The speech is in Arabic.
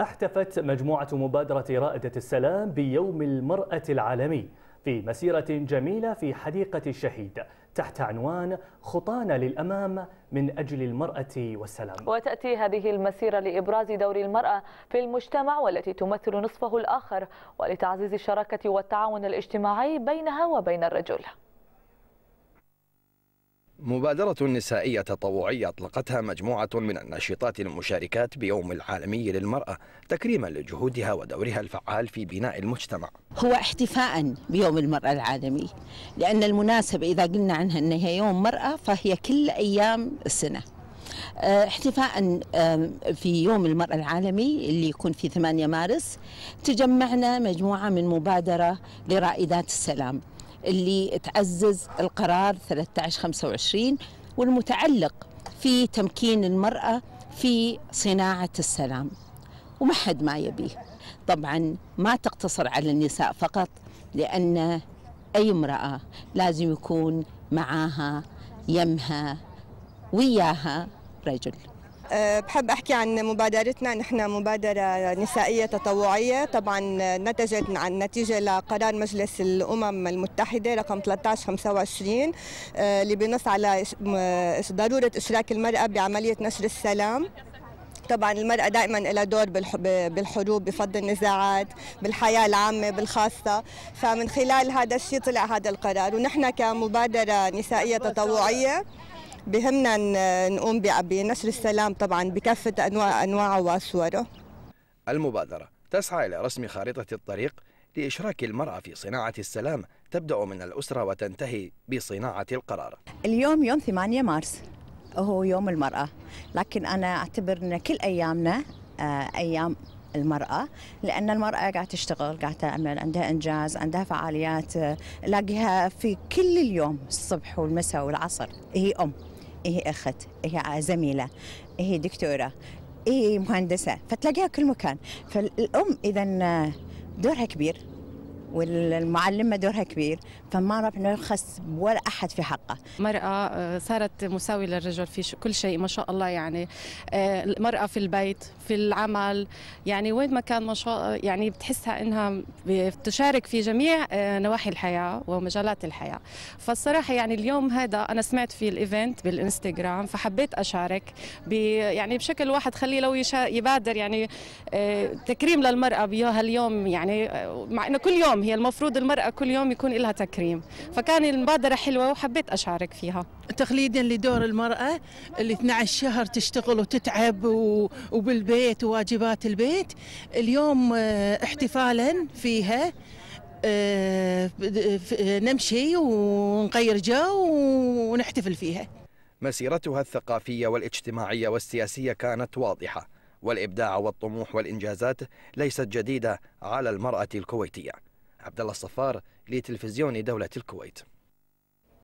احتفت مجموعة مبادرة رائدة السلام بيوم المرأة العالمي في مسيرة جميلة في حديقة الشهيد تحت عنوان خطانا للأمام من أجل المرأة والسلام وتأتي هذه المسيرة لإبراز دور المرأة في المجتمع والتي تمثل نصفه الآخر ولتعزيز الشراكة والتعاون الاجتماعي بينها وبين الرجل مبادرة نسائية تطوعية أطلقتها مجموعة من الناشطات المشاركات بيوم العالمي للمرأة تكريما لجهودها ودورها الفعال في بناء المجتمع هو احتفاء بيوم المرأة العالمي لأن المناسبة إذا قلنا عنها أنها يوم مرأة فهي كل أيام السنة آه، احتفاء في يوم المرأة العالمي اللي يكون في 8 مارس تجمعنا مجموعة من مبادرة لرائدات السلام اللي تعزز القرار 1325 والمتعلق في تمكين المرأة في صناعة السلام وما حد ما يبيه طبعا ما تقتصر على النساء فقط لأن أي امرأة لازم يكون معاها يمها وياها رجل أه، بحب احكي عن مبادرتنا نحن مبادره نسائيه تطوعيه طبعا نتجت عن نتيجه لقرار مجلس الامم المتحده رقم 1325 أه، اللي بنص على ضروره اشراك المراه بعمليه نشر السلام طبعا المرأة دائما لها دور بالحروب بفض النزاعات بالحياة العامة بالخاصة فمن خلال هذا الشيء طلع هذا القرار ونحن كمبادرة نسائية تطوعية بهمنا نقوم بنشر السلام طبعا بكافة أنواع أنواعه وصوره المبادرة تسعى إلى رسم خارطة الطريق لإشراك المرأة في صناعة السلام تبدأ من الأسرة وتنتهي بصناعة القرار اليوم يوم 8 مارس هو يوم المرأة لكن أنا أعتبر أن كل أيامنا آه، أيام المرأة لأن المرأة قاعدة تشتغل قاعدة تعمل عندها إنجاز عندها فعاليات آه، لاقيها في كل اليوم الصبح والمساء والعصر هي أم هي إيه اخت هي إيه زميله هي إيه دكتوره هي مهندسه فتلاقيها كل مكان فالام اذا دورها كبير والمعلمة دورها كبير فما رب نرخص ولا أحد في حقه مرأة آه، صارت مساوية للرجل في كل شيء ما شاء الله يعني آه، المرأة في البيت في العمل يعني وين ما كان ما شاء يعني بتحسها إنها تشارك في جميع آه، نواحي الحياة ومجالات الحياة فالصراحة يعني اليوم هذا أنا سمعت في الإيفنت بالإنستغرام فحبيت أشارك يعني بشكل واحد خليه لو يبادر يعني تكريم للمرأة بهاليوم يعني مع إنه كل يوم هي المفروض المرأة كل يوم يكون لها تكريم فكان المبادرة حلوة وحبيت أشارك فيها تقليدا لدور المرأة اللي 12 شهر تشتغل وتتعب وبالبيت وواجبات البيت اليوم آه، احتفالا فيها آه، آه، نمشي ونغير جو ونحتفل فيها مسيرتها الثقافية والاجتماعية والسياسية كانت واضحة والإبداع والطموح والإنجازات ليست جديدة على المرأة الكويتية عبد الله الصفار لتلفزيون دولة الكويت